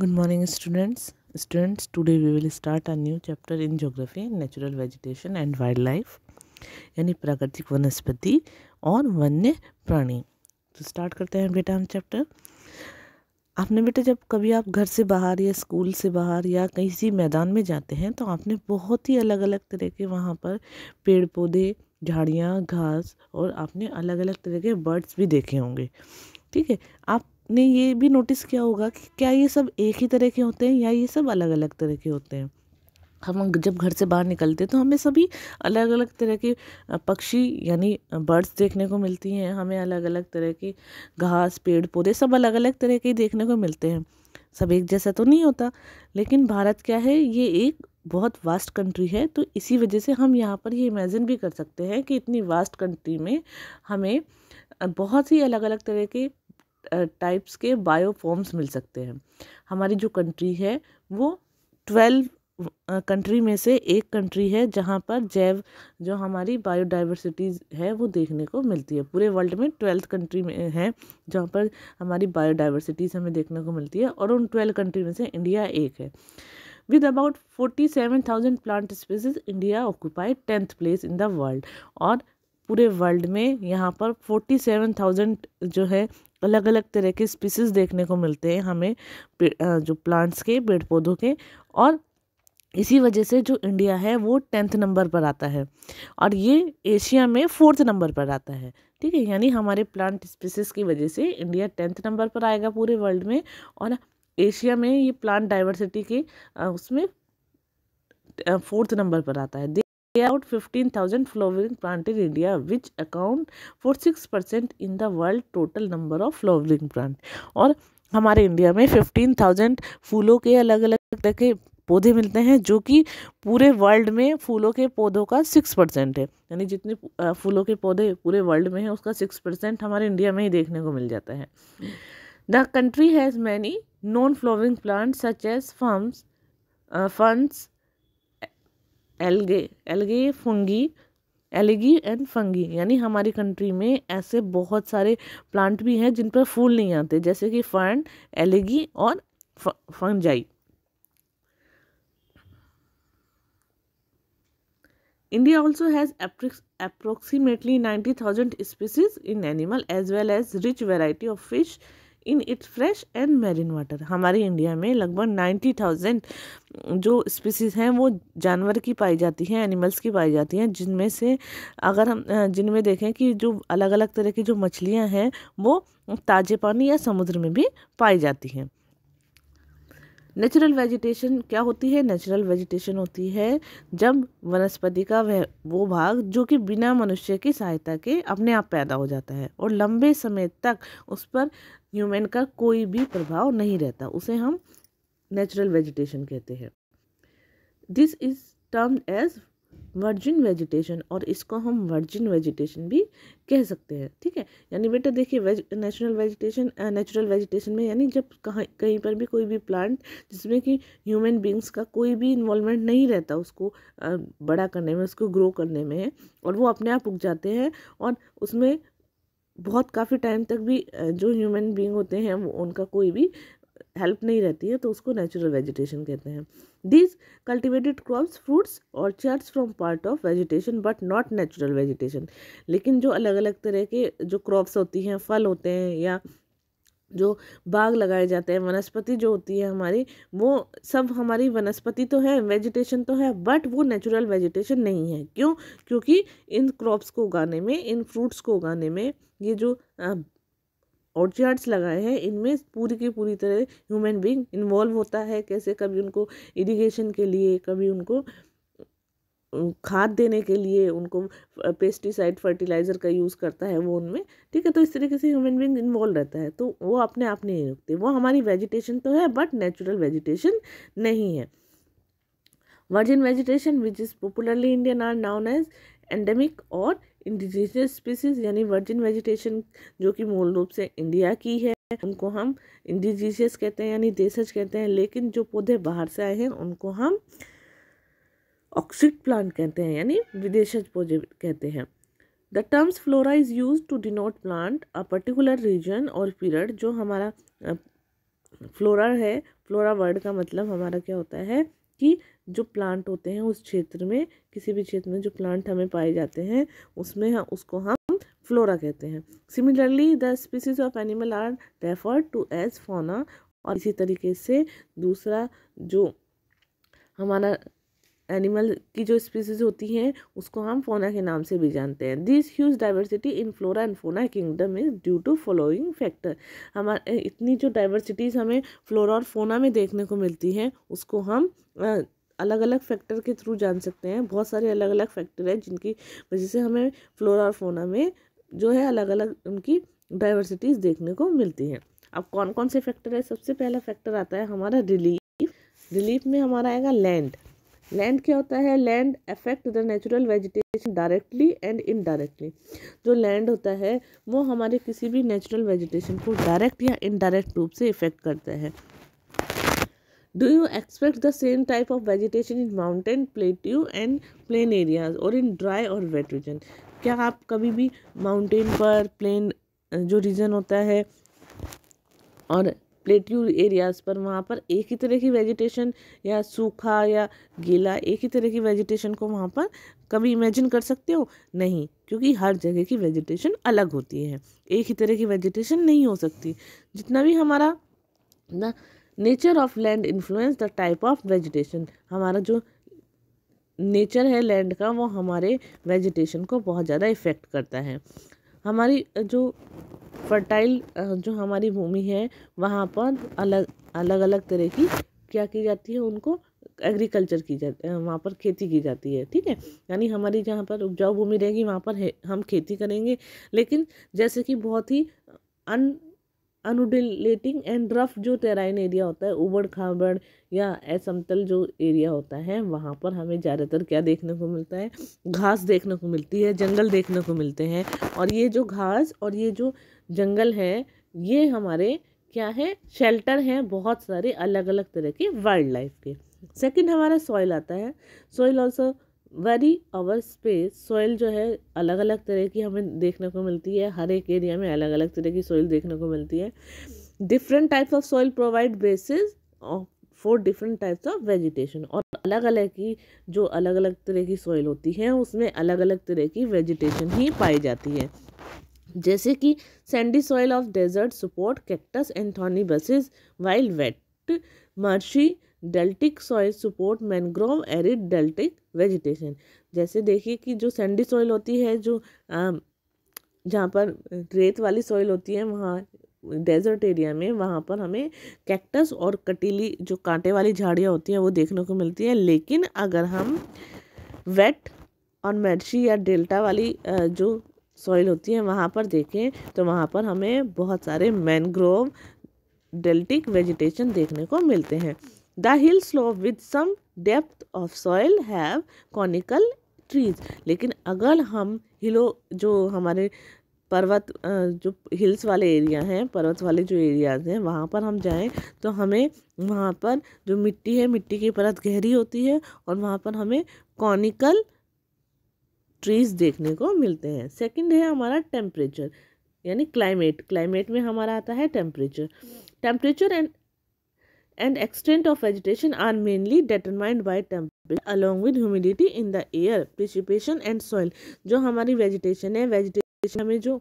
Good morning students students today we will start a new chapter in geography natural vegetation and wild life यानी प्राकृतिक वनस्पति और वन्य प्राणी तो स्टार्ट करते हैं बेटा हम चैप्टर आपने बेटा जब कभी आप घर से बाहर या स्कूल से बाहर या कहीं सी मैदान में जाते हैं तो आपने बहुत ही अलग अलग तरह के वहाँ पर पेड़ पौधे झाड़ियाँ घास और आपने अलग अलग तरह के बर्ड्स भी देखे होंगे ठीक है आप ने ये भी नोटिस किया होगा कि क्या ये सब एक ही तरह के होते हैं या ये सब अलग अलग तरह के होते हैं हम जब घर से बाहर निकलते हैं तो हमें सभी अलग अलग तरह के पक्षी यानी बर्ड्स देखने को मिलती हैं हमें अलग अलग तरह की घास पेड़ पौधे सब अलग अलग तरह के देखने को मिलते हैं सब एक जैसा तो नहीं होता लेकिन भारत क्या है ये एक बहुत वास्ट कंट्री है तो इसी वजह से हम यहाँ पर ये इमेजिन भी कर सकते हैं कि इतनी वास्ट कंट्री में हमें बहुत ही अलग अलग तरह के टाइप्स के बायोफॉर्म्स मिल सकते हैं हमारी जो कंट्री है वो ट्वेल्व कंट्री में से एक कंट्री है जहाँ पर जैव जो हमारी बायोडाइवर्सिटीज़ है वो देखने को मिलती है पूरे वर्ल्ड में ट्वेल्थ कंट्री में है जहाँ पर हमारी बायोडाइवर्सिटीज़ हमें देखने को मिलती है और उन ट्वेल्व कंट्री में से इंडिया एक है with about forty seven thousand plant species India occupied tenth place in the world और पूरे वर्ल्ड में यहाँ पर सेवन थाउजेंड जो है अलग अलग तरह के स्पीसीज देखने को मिलते हैं हमें जो प्लांट्स के पेड़ पौधों के और इसी वजह से जो इंडिया है वो टेंथ नंबर पर आता है और ये एशिया में फोर्थ नंबर पर आता है ठीक है यानी हमारे प्लांट स्पीसीज की वजह से इंडिया टेंथ नंबर पर आएगा पूरे वर्ल्ड में और एशिया में ये प्लांट डाइवर्सिटी के उसमें फोर्थ नंबर पर आता है about 15,000 flowering in in India, which account for 6% in the world total number of flowering plant. और हमारे इंडिया में फिफ्टीन थाउजेंड फूलों के अलग अलग तरह के पौधे मिलते हैं जो कि पूरे वर्ल्ड में फूलों के पौधों का सिक्स परसेंट है यानी जितने फूलों के पौधे पूरे वर्ल्ड में हैं उसका सिक्स परसेंट हमारे इंडिया में ही देखने को मिल जाता है the country has many non flowering plants such as ferns funds algae algae fungi algae and fungi यानी हमारी कंट्री में ऐसे बहुत सारे प्लांट भी हैं जिन पर फूल नहीं आते जैसे कि फर्न एलगी और fungi India also has approximately ninety thousand species in animal as well as rich variety of fish in its fresh and marine water हमारे इंडिया में लगभग नाइन्टी थाउजेंड जो स्पीसीज़ हैं वो जानवर की पाई जाती हैं एनिमल्स की पाई जाती हैं जिनमें से अगर हम जिनमें देखें कि जो अलग अलग तरह की जो मछलियाँ हैं वो ताजे पानी या समुद्र में भी पाई जाती हैं नेचुरल वेजिटेशन क्या होती है नेचुरल वेजिटेशन होती है जब वनस्पति का वह वो भाग जो कि बिना मनुष्य की सहायता के अपने आप पैदा हो जाता है और लंबे समय तक उस पर ह्यूमन का कोई भी प्रभाव नहीं रहता उसे हम नेचुरल वेजिटेशन कहते हैं this is termed as virgin vegetation और इसको हम वर्जिन वेजिटेशन भी कह सकते हैं ठीक है यानी बेटा देखिए वेज नेचुरल वेजिटेशन नेचुरल वेजिटेशन में यानी जब कहाँ कहीं पर भी कोई भी प्लांट जिसमें कि ह्यूमन बींग्स का कोई भी इन्वॉल्वमेंट नहीं रहता उसको बड़ा करने में उसको ग्रो करने में और वो अपने आप उग जाते हैं और उसमें बहुत काफ़ी टाइम तक भी जो ह्यूमन बींग होते हैं वो उनका कोई भी हेल्प नहीं रहती है तो उसको नेचुरल वेजिटेशन कहते हैं दीज कल्टिवेटेड क्रॉप्स फ्रूट्स और orchards from part of vegetation but not natural vegetation लेकिन जो अलग अलग तरह के जो क्रॉप्स होती हैं फल होते हैं या जो बाग लगाए जाते हैं वनस्पति जो होती है हमारी वो सब हमारी वनस्पति तो है वेजिटेशन तो है बट वो नेचुरल वेजिटेशन नहीं है क्यों क्योंकि इन क्रॉप्स को उगाने में इन फ्रूट्स को उगाने में ये जो ऑर्चियार्ड्स लगाए हैं इनमें पूरी की पूरी तरह ह्यूमन बींग इन्वॉल्व होता है कैसे कभी उनको इरीगेशन के लिए कभी उनको खाद देने के लिए उनको पेस्टिसाइड फर्टिलाइज़र का यूज़ करता है वो उनमें ठीक है तो इस तरीके से ह्यूमन बींग इन्वॉल्व रहता है तो वो अपने आप नहीं रुकते वो हमारी वेजिटेशन तो है बट नेचुरल वेजिटेशन नहीं है virgin vegetation which is popularly Indian are known as endemic और इंडिजिनियस स्पीसीज यानी वर्जिन वेजिटेशन जो कि मूल रूप से इंडिया की है उनको हम इंडिजिनियस कहते हैं यानी देशज कहते हैं लेकिन जो पौधे बाहर से आए हैं उनको हम ऑक्सिड प्लांट कहते हैं यानी विदेशज पौधे कहते हैं the terms flora is use to denote plant a particular region और पीरियड जो हमारा फ्लोरा है फ्लोरा वर्ड का मतलब हमारा क्या होता है कि जो प्लांट होते हैं उस क्षेत्र में किसी भी क्षेत्र में जो प्लांट हमें पाए जाते हैं उसमें हम उसको हम फ्लोरा कहते हैं similarly the species of animal are refer to as fauna और इसी तरीके से दूसरा जो हमारा एनिमल की जो स्पीसीज होती हैं उसको हम फोना के नाम से भी जानते हैं this huge diversity in flora and fauna kingdom is due to following factor हमारे इतनी जो डाइवर्सिटीज़ हमें फ्लोरा और फोना में देखने को मिलती हैं उसको हम अलग अलग फैक्टर के थ्रू जान सकते हैं बहुत सारे अलग अलग फैक्टर हैं जिनकी वजह से हमें फ्लोरा और फोना में जो है अलग अलग उनकी डाइवर्सिटीज़ देखने को मिलती हैं अब कौन कौन से फैक्टर है सबसे पहला फैक्टर आता है हमारा रिलीफ रिलीफ में हमारा आएगा लैंड लैंड क्या होता है land affect the natural vegetation directly and indirectly जो लैंड होता है वो हमारे किसी भी नेचुरल वेजिटेशन को डायरेक्ट या इनडायरेक्ट रूप से इफेक्ट करता है do you expect the same type of vegetation in mountain plateau and plain areas और इन ड्राई और वेट रीजन क्या आप कभी भी माउंटेन पर प्लेन जो रीजन होता है और प्लेट्यू एरियाज़ पर वहाँ पर एक ही तरह की वेजिटेशन या सूखा या गीला एक ही तरह की वेजिटेशन को वहाँ पर कभी इमेजिन कर सकते हो नहीं क्योंकि हर जगह की वेजिटेशन अलग होती है एक ही तरह की वेजिटेशन नहीं हो सकती जितना भी हमारा the nature of land influence the type of vegetation हमारा जो नेचर है लैंड का वो हमारे वेजिटेशन को बहुत ज़्यादा इफ़ेक्ट करता है हमारी जो फर्टाइल जो हमारी भूमि है वहाँ पर अलग अलग अलग तरह की क्या की जाती है उनको एग्रीकल्चर की जाती है वहाँ पर खेती की जाती है ठीक है यानी हमारी जहाँ पर उपजाऊ भूमि रहेगी वहाँ पर हम खेती करेंगे लेकिन जैसे कि बहुत ही अन अनुडिलेटिंग एंड रफ जो टेराइन एरिया होता है उबड़ खाबड़ या असमतल जो एरिया होता है वहाँ पर हमें ज़्यादातर क्या देखने को मिलता है घास देखने को मिलती है जंगल देखने को मिलते हैं और ये जो घास और ये जो जंगल है ये हमारे क्या है शेल्टर हैं बहुत सारे अलग अलग तरह के वाइल्ड लाइफ के सेकेंड हमारा सॉइल आता है soil also vary over space soil जो है अलग अलग तरह की हमें देखने को मिलती है हर एक एरिया में अलग अलग तरह की सॉइल देखने को मिलती है different types of soil provide basis for different types of vegetation और अलग अलग की जो अलग अलग तरह की सॉइल होती है उसमें अलग अलग तरह की वेजिटेशन ही पाई जाती है जैसे कि sandy soil of desert support cactus and thorny bushes wild wet marshy deltaic soil support mangrove arid deltaic vegetation जैसे देखिए कि जो सैंडी सॉइल होती है जो जहाँ पर रेत वाली सॉइल होती है वहाँ डेजर्ट एरिया में वहाँ पर हमें कैक्टस और कटीली जो कांटे वाली झाड़ियाँ होती हैं वो देखने को मिलती हैं लेकिन अगर हम वेट और मेर्शी या डेल्टा वाली जो सॉइल होती है वहाँ पर देखें तो वहाँ पर हमें बहुत सारे मैनग्रोव डेल्टिक वेजिटेशन देखने को मिलते हैं the hill slope with some depth of soil have conical trees लेकिन अगर हम हिलो जो हमारे पर्वत जो हिल्स वाले एरिया हैं पर्वत वाले जो एरियाज हैं वहाँ पर हम जाएं तो हमें वहाँ पर जो मिट्टी है मिट्टी की परत गहरी होती है और वहाँ पर हमें कॉनिकल ट्रीज देखने को मिलते हैं सेकंड है हमारा टेम्परेचर यानी क्लाइमेट क्लाइमेट में हमारा आता है temperature temperature and and extent of vegetation are mainly determined by temperature along with humidity in the air, precipitation and soil. जो हमारी vegetation है vegetation mein जो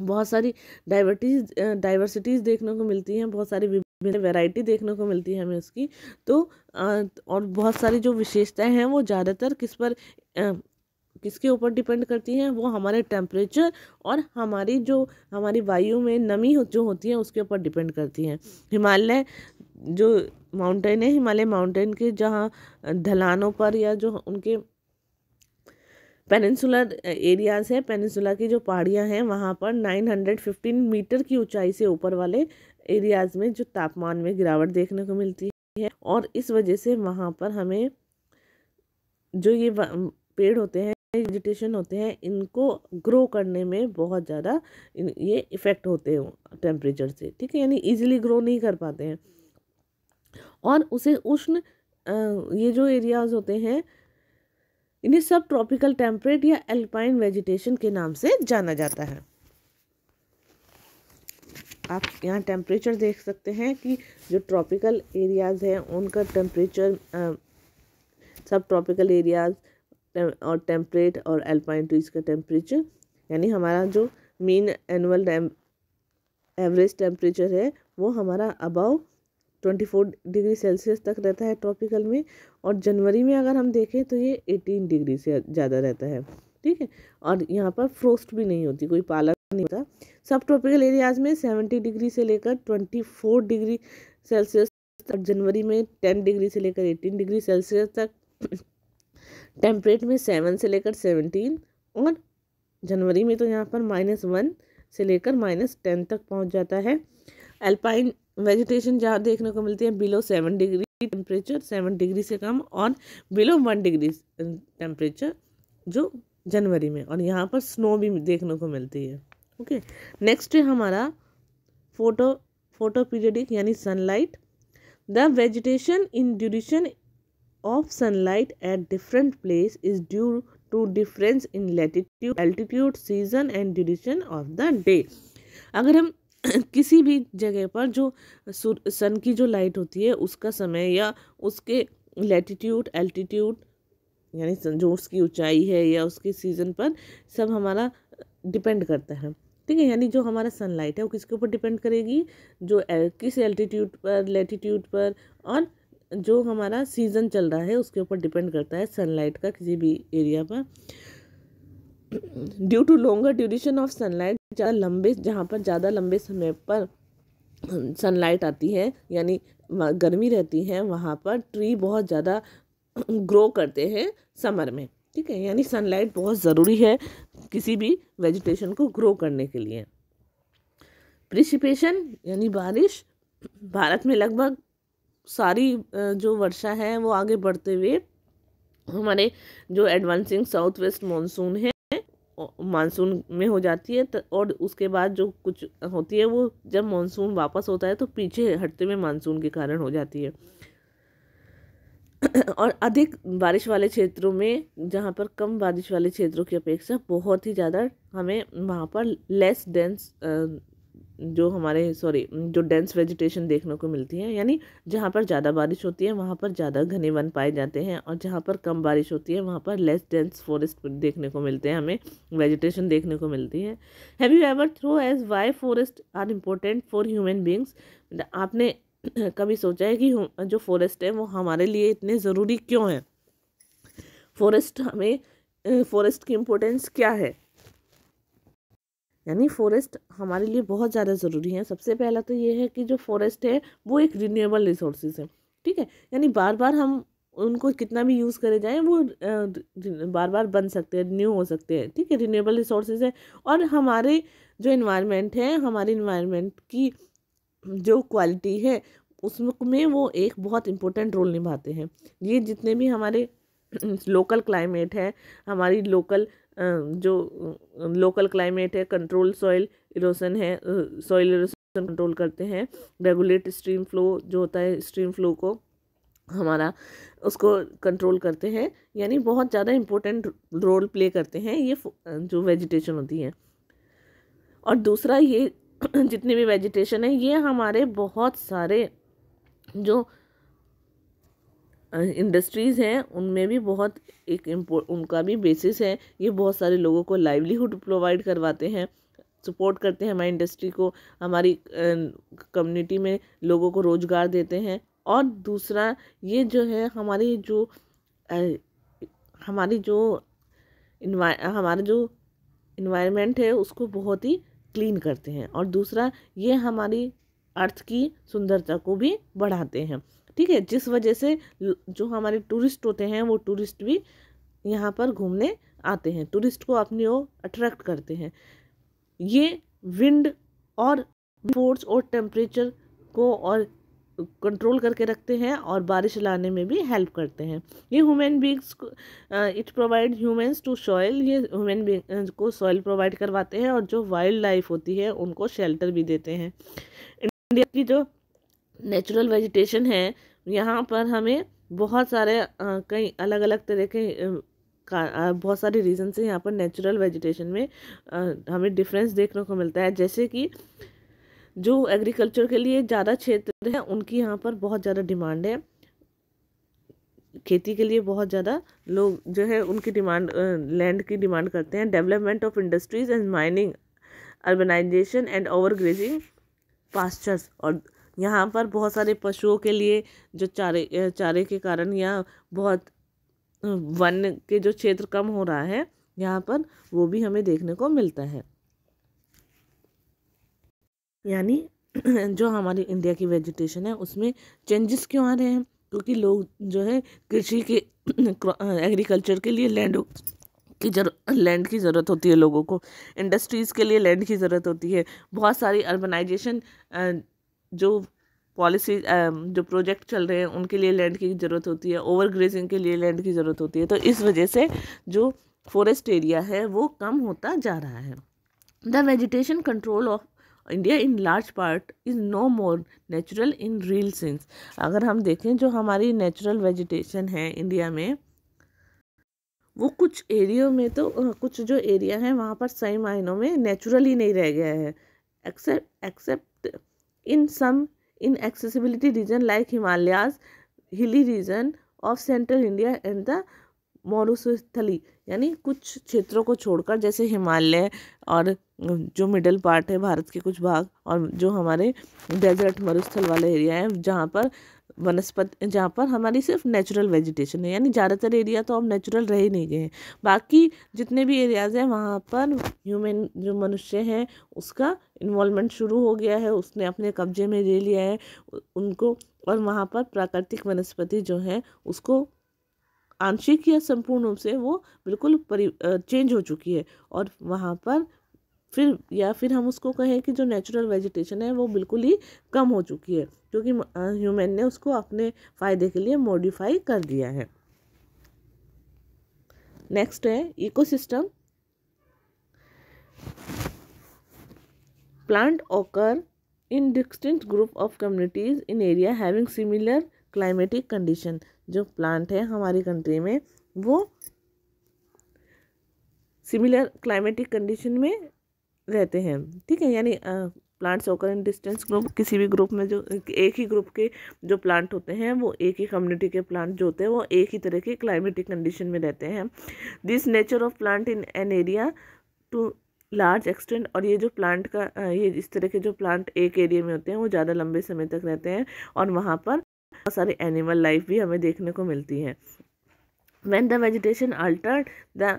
बहुत सारी डाइवर्टीज डाइवर्सिटीज़ देखने को मिलती हैं बहुत सारी विभिन्न वैरायटी देखने को मिलती है हमें उसकी तो और बहुत सारी जो विशेषताएं हैं वो ज़्यादातर किस पर किसके ऊपर डिपेंड करती हैं वो हमारे टेम्परेचर और हमारी जो हमारी वायु में नमी जो होती है उसके ऊपर डिपेंड करती हैं हिमालय जो माउंटेन है हिमालय माउंटेन के जहाँ ढलानों पर या जो उनके पेनिनसुलर एरियाज़ हैं पेनिनसुला की जो पहाड़ियाँ हैं वहाँ पर नाइन हंड्रेड फिफ्टीन मीटर की ऊंचाई से ऊपर वाले एरियाज़ में जो तापमान में गिरावट देखने को मिलती है और इस वजह से वहाँ पर हमें जो ये पेड़ होते हैं वेजिटेशन होते हैं इनको ग्रो करने में बहुत ज़्यादा ये इफ़ेक्ट होते हैं टेम्परेचर से ठीक है यानी ईजिली ग्रो नहीं कर पाते हैं और उसे उष्ण ये जो एरियाज़ होते हैं इन्हें सब ट्रॉपिकल टेम्परेट या एल्पाइन वेजिटेशन के नाम से जाना जाता है आप यहाँ टेम्परेचर देख सकते हैं कि जो ट्रॉपिकल एरियाज़ हैं उनका टेम्परेचर सब ट्रॉपिकल एरियाज़ और टेम्परेट और एल्पाइन ट्रीज का टेम्परेचर यानी हमारा जो मीन एनुअल एवरेज टेम्परेचर है वो हमारा about twenty four degree Celsius तक रहता है ट्रॉपिकल में और जनवरी में अगर हम देखें तो ये एटीन डिग्री से ज़्यादा रहता है ठीक है और यहाँ पर फ्रोस्ट भी नहीं होती कोई पाला नहीं होता सब ट्रॉपिकल एरियाज़ में सेवेंटी डिग्री से लेकर ट्वेंटी फोर डिग्री सेल्सियस तक जनवरी में टेन डिग्री से लेकर एटीन डिग्री सेल्सियस तक टेम्परेट में सेवन से लेकर सेवनटीन और जनवरी में तो यहाँ पर माइनस वन से लेकर माइनस टेन तक पहुँच जाता है एल्पाइन वेजिटेशन जहाँ देखने को मिलती है below seven degree temperature seven degree से कम और बिलो वन डिग्री टेम्परेचर जो जनवरी में और यहाँ पर स्नो भी देखने को मिलती है ओके नेक्स्ट है हमारा फोटो फोटो पीरियडिक यानी sunlight the vegetation in duration of sunlight at different place is due to difference in latitude altitude season and duration of the day अगर हम किसी भी जगह पर जो सन की जो लाइट होती है उसका समय या उसके लेटीट्यूड एल्टीट्यूड यानी जो उसकी ऊंचाई है या उसके सीज़न पर सब हमारा डिपेंड करता है ठीक है यानी जो हमारा सनलाइट है वो किसके ऊपर डिपेंड करेगी जो किस एल्टीट्यूड पर लेटीट्यूड पर और जो हमारा सीज़न चल रहा है उसके ऊपर डिपेंड करता है सनलाइट का किसी भी एरिया पर due to longer duration of sunlight ज़्यादा लंबे जहाँ पर ज़्यादा लंबे समय पर सनलाइट आती है यानी गर्मी रहती है वहाँ पर ट्री बहुत ज़्यादा ग्रो करते हैं समर में ठीक है यानी सनलाइट बहुत ज़रूरी है किसी भी वेजिटेशन को ग्रो करने के लिए प्रिसिपेशन यानी बारिश भारत में लगभग सारी जो वर्षा है वो आगे बढ़ते हुए हमारे जो एडवांसिंग साउथ वेस्ट मानसून है मानसून में हो जाती है और उसके बाद जो कुछ होती है वो जब मानसून वापस होता है तो पीछे हटते हुए मानसून के कारण हो जाती है और अधिक बारिश वाले क्षेत्रों में जहाँ पर कम बारिश वाले क्षेत्रों की अपेक्षा बहुत ही ज़्यादा हमें वहाँ पर लेस डेंस जो हमारे सॉरी जो डेंस वेजिटेशन देखने को मिलती है यानी जहाँ पर ज़्यादा बारिश होती है वहाँ पर ज़्यादा घने वन पाए जाते हैं और जहाँ पर कम बारिश होती है वहाँ पर लेस डेंस फॉरेस्ट देखने को मिलते हैं हमें वेजिटेशन देखने को मिलती है have you ever thought as why forest are important for human beings आपने कभी सोचा है कि जो फॉरेस्ट है वो हमारे लिए इतने ज़रूरी क्यों है फॉरेस्ट हमें फॉरेस्ट की इम्पोर्टेंस क्या है यानी फॉरेस्ट हमारे लिए बहुत ज़्यादा ज़रूरी है सबसे पहला तो ये है कि जो फॉरेस्ट है वो एक रीन्यूएबल रिसोर्सेज है ठीक है यानी बार बार हम उनको कितना भी यूज़ करे जाए वो बार बार बन सकते हैं न्यू हो सकते हैं ठीक है रीन्यूएबल रिसोर्सेज है और हमारे जो इन्वायरमेंट है हमारे इन्वायरमेंट की जो क्वालिटी है उसमें वो एक बहुत इम्पोर्टेंट रोल निभाते हैं ये जितने भी हमारे लोकल क्लाइमेट है हमारी लोकल जो लोकल क्लाइमेट है कंट्रोल सॉइल इरोसन है सॉइल इरोसन कंट्रोल करते हैं रेगुलेट स्ट्रीम फ्लो जो होता है स्ट्रीम फ्लो को हमारा उसको कंट्रोल करते हैं यानी बहुत ज़्यादा इम्पोर्टेंट रोल प्ले करते हैं ये जो वेजिटेशन होती है और दूसरा ये जितनी भी वेजिटेशन है ये हमारे बहुत सारे जो इंडस्ट्रीज़ हैं उनमें भी बहुत एक उनका भी बेसिस है ये बहुत सारे लोगों को लाइवलीहुड प्रोवाइड करवाते हैं सपोर्ट करते हैं हमारी इंडस्ट्री को हमारी कम्युनिटी में लोगों को रोज़गार देते हैं और दूसरा ये जो है हमारी जो हमारी जो इन्वाय हमारा जो इन्वायरमेंट है उसको बहुत ही क्लीन करते हैं और दूसरा ये हमारी अर्थ की सुंदरता को भी बढ़ाते हैं ठीक है जिस वजह से जो हमारे टूरिस्ट होते हैं वो टूरिस्ट भी यहाँ पर घूमने आते हैं टूरिस्ट को अपनी ओर अट्रैक्ट करते हैं ये विंड और फोर्स और टेम्परेचर को और कंट्रोल करके रखते हैं और बारिश लाने में भी हेल्प करते हैं ये human beings it provide humans to soil ये ह्यूमन बींग को सॉयल प्रोवाइड करवाते हैं और जो वाइल्ड लाइफ होती है उनको शेल्टर भी देते हैं इंडिया की जो नेचुरल वेजिटेशन है यहाँ पर हमें बहुत सारे कई अलग अलग तरह के बहुत सारे रीज़न से यहाँ पर नेचुरल वेजिटेशन में हमें डिफरेंस देखने को मिलता है जैसे कि जो एग्रीकल्चर के लिए ज़्यादा क्षेत्र है उनकी यहाँ पर बहुत ज़्यादा डिमांड है खेती के लिए बहुत ज़्यादा लोग जो है उनकी डिमांड लैंड की डिमांड करते हैं development of industries and mining urbanization and over grazing pastures और यहाँ पर बहुत सारे पशुओं के लिए जो चारे चारे के कारण यहाँ बहुत वन के जो क्षेत्र कम हो रहा है यहाँ पर वो भी हमें देखने को मिलता है यानी जो हमारी इंडिया की वेजिटेशन है उसमें चेंजेस क्यों आ रहे हैं क्योंकि लोग जो है कृषि के एग्रीकल्चर के लिए लैंड की जर लैंड की ज़रूरत होती है लोगों को इंडस्ट्रीज़ के लिए लैंड की ज़रूरत होती है बहुत सारी अर्बनाइजेशन जो पॉलिसी um, जो प्रोजेक्ट चल रहे हैं उनके लिए लैंड की ज़रूरत होती है ओवर ग्रेजिंग के लिए लैंड की ज़रूरत होती है तो इस वजह से जो फॉरेस्ट एरिया है वो कम होता जा रहा है the vegetation control of India in large part is no more natural in real sense अगर हम देखें जो हमारी नेचुरल वेजिटेशन है इंडिया में वो कुछ एरियो में तो कुछ जो एरिया है वहाँ पर सही मायनों में नेचुरल ही नहीं रह गया है except except in some inaccessibility region like Himalayas hilly region of central India and the मोरूस्थली यानी कुछ क्षेत्रों को छोड़कर जैसे हिमालय और जो मिडल पार्ट है भारत के कुछ भाग और जो हमारे डेजर्ट मरुस्थल वाले एरिया हैं जहाँ पर वनस्पति जहाँ पर हमारी सिर्फ नेचुरल वेजिटेशन है यानी ज़्यादातर एरिया तो अब नेचुरल रह ही नहीं गए हैं बाकी जितने भी एरियाज़ हैं वहाँ पर ह्यूमन जो मनुष्य हैं उसका इन्वॉल्वमेंट शुरू हो गया है उसने अपने कब्जे में ले लिया है उनको और वहाँ पर प्राकृतिक वनस्पति जो है उसको आंशिक या संपूर्ण रूप से वो बिल्कुल परि चेंज हो चुकी है और वहाँ पर फिर या फिर हम उसको कहें कि जो नेचुरल वेजिटेशन है वो बिल्कुल ही कम हो चुकी है क्योंकि ह्यूमन ने उसको अपने फ़ायदे के लिए मॉडिफाई कर दिया है नेक्स्ट है ecosystem plant occur in distinct group of communities in area having similar climatic condition जो प्लांट है हमारी कंट्री में वो सिमिलर क्लाइमेटिक कंडीशन में रहते हैं ठीक है यानी प्लांट्स ओकर इन डिस्टेंस ग्रुप किसी भी ग्रुप में जो एक ही ग्रुप के जो प्लांट होते हैं वो एक ही कम्युनिटी के प्लांट जो होते हैं वो एक ही तरह के क्लाइमेटिक कंडीशन में रहते हैं this nature of plant in an area to large extent और ये जो प्लांट का ये इस तरह के जो प्लांट एक एरिया में होते हैं वो ज़्यादा लंबे समय तक रहते हैं और वहाँ पर बहुत सारे एनिमल लाइफ भी हमें देखने को मिलती है when the vegetation altered the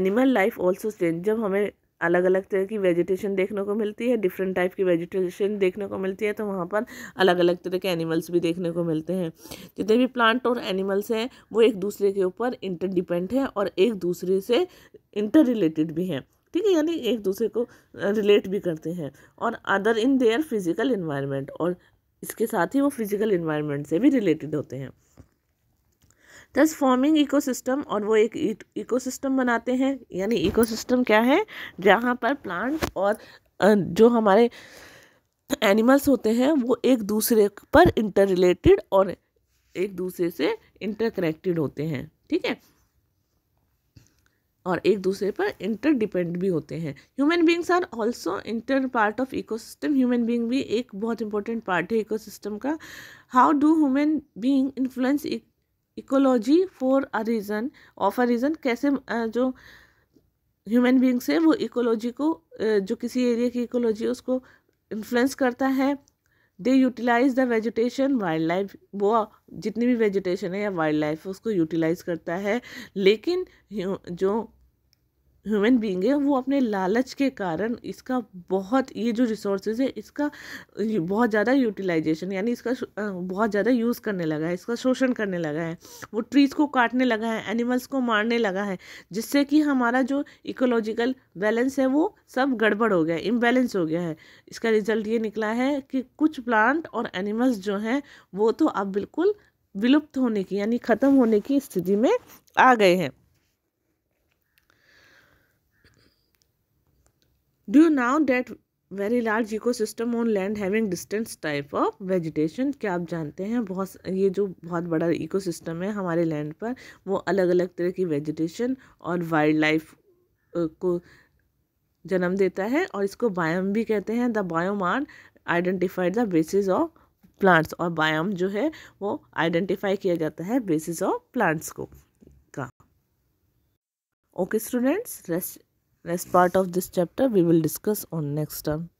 animal life also change जब हमें अलग अलग तरह की वेजिटेशन देखने को मिलती है डिफरेंट टाइप की वेजिटेशन देखने को मिलती है तो वहाँ पर अलग अलग तरह के एनिमल्स भी देखने को मिलते हैं जितने भी प्लांट और एनिमल्स हैं वो एक दूसरे के ऊपर इंटरडिपेंड हैं और एक दूसरे से इंटर रिलेटेड भी हैं ठीक है यानी एक दूसरे को रिलेट भी करते हैं और other in their physical environment और इसके साथ ही वो फिजिकल इन्वायरमेंट से भी रिलेटेड होते हैं दस फॉर्मिंग इकोसिस्टम और वो एक इकोसिस्टम e- बनाते हैं यानी इकोसिस्टम क्या है जहाँ पर प्लांट और जो हमारे एनिमल्स होते हैं वो एक दूसरे पर इंटर रिलेटेड और एक दूसरे से इंटरकनेक्टेड होते हैं ठीक है और एक दूसरे पर इंटर डिपेंड भी होते हैं human beings are also inter part of ecosystem human being भी एक बहुत इंपॉर्टेंट पार्ट है इकोसिस्टम का how do human being influence ecology for a region of a region कैसे जो ह्यूमन बींग्स है वो इकोलॉजी को जो किसी एरिया की इकोलॉजी उसको इन्फ्लुएंस करता है they utilise the vegetation wildlife वो जितनी भी वेजिटेशन है या वाइल्ड लाइफ उसको यूटिलाइज करता है लेकिन जो ह्यूमन बींग है वो अपने लालच के कारण इसका बहुत ये जो रिसोर्सेज है इसका बहुत ज़्यादा यूटिलाइजेशन यानी इसका बहुत ज़्यादा यूज़ करने लगा है इसका शोषण करने लगा है वो ट्रीज़ को काटने लगा है एनिमल्स को मारने लगा है जिससे कि हमारा जो इकोलॉजिकल बैलेंस है वो सब गड़बड़ हो गया है इम्बेलेंस हो गया है इसका रिजल्ट ये निकला है कि कुछ प्लांट और एनिमल्स जो हैं वो तो अब बिल्कुल विलुप्त होने की यानी ख़त्म होने की स्थिति में आ गए हैं Do you know that very large ecosystem on land having distance type of vegetation क्या आप जानते हैं बहुत ये जो बहुत बड़ा इको सिस्टम है हमारे लैंड पर वो अलग अलग तरह की वेजिटेशन और वाइल्ड लाइफ को जन्म देता है और इसको बायोम भी कहते हैं the biome are identified the basis of plants और बायोम जो है वो आइडेंटिफाई किया जाता है बेसिस ऑफ प्लांट्स को का okay students rest Last part of this chapter we will discuss on next term